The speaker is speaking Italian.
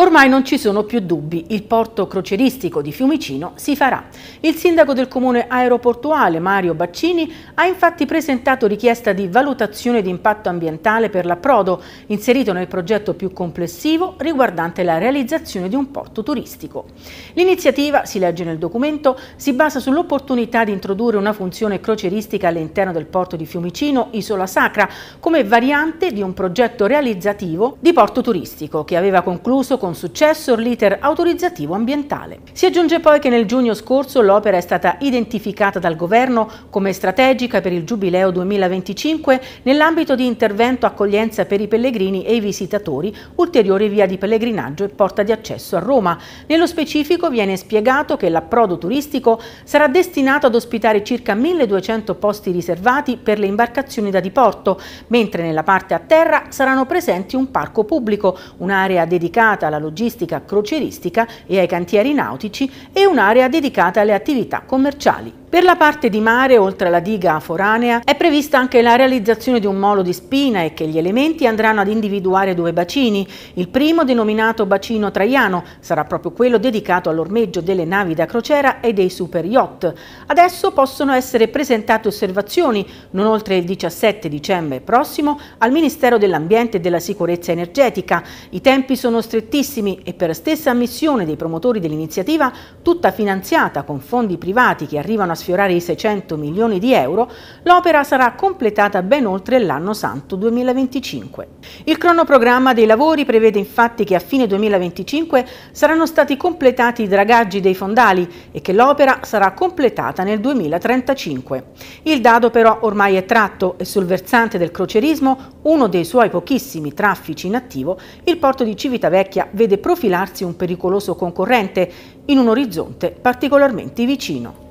Ormai non ci sono più dubbi, il porto croceristico di Fiumicino si farà. Il sindaco del comune aeroportuale Mario Baccini ha infatti presentato richiesta di valutazione di impatto ambientale per l'approdo, inserito nel progetto più complessivo riguardante la realizzazione di un porto turistico. L'iniziativa, si legge nel documento, si basa sull'opportunità di introdurre una funzione croceristica all'interno del porto di Fiumicino, Isola Sacra, come variante di un progetto realizzativo di porto turistico che aveva concluso con con successo l'iter autorizzativo ambientale. Si aggiunge poi che nel giugno scorso l'opera è stata identificata dal governo come strategica per il Giubileo 2025 nell'ambito di intervento accoglienza per i pellegrini e i visitatori, ulteriore via di pellegrinaggio e porta di accesso a Roma. Nello specifico viene spiegato che l'approdo turistico sarà destinato ad ospitare circa 1200 posti riservati per le imbarcazioni da diporto, mentre nella parte a terra saranno presenti un parco pubblico, un'area dedicata alla logistica croceristica e ai cantieri nautici e un'area dedicata alle attività commerciali. Per la parte di mare, oltre alla diga foranea, è prevista anche la realizzazione di un molo di spina e che gli elementi andranno ad individuare due bacini. Il primo, denominato bacino traiano, sarà proprio quello dedicato all'ormeggio delle navi da crociera e dei super yacht. Adesso possono essere presentate osservazioni, non oltre il 17 dicembre prossimo, al Ministero dell'Ambiente e della Sicurezza Energetica. I tempi sono strettissimi e per stessa ammissione dei promotori dell'iniziativa, tutta finanziata con fondi privati che arrivano a sfiorare i 600 milioni di euro, l'opera sarà completata ben oltre l'anno santo 2025. Il cronoprogramma dei lavori prevede infatti che a fine 2025 saranno stati completati i dragaggi dei fondali e che l'opera sarà completata nel 2035. Il dado però ormai è tratto e sul versante del crocerismo, uno dei suoi pochissimi traffici in attivo, il porto di Civitavecchia vede profilarsi un pericoloso concorrente in un orizzonte particolarmente vicino.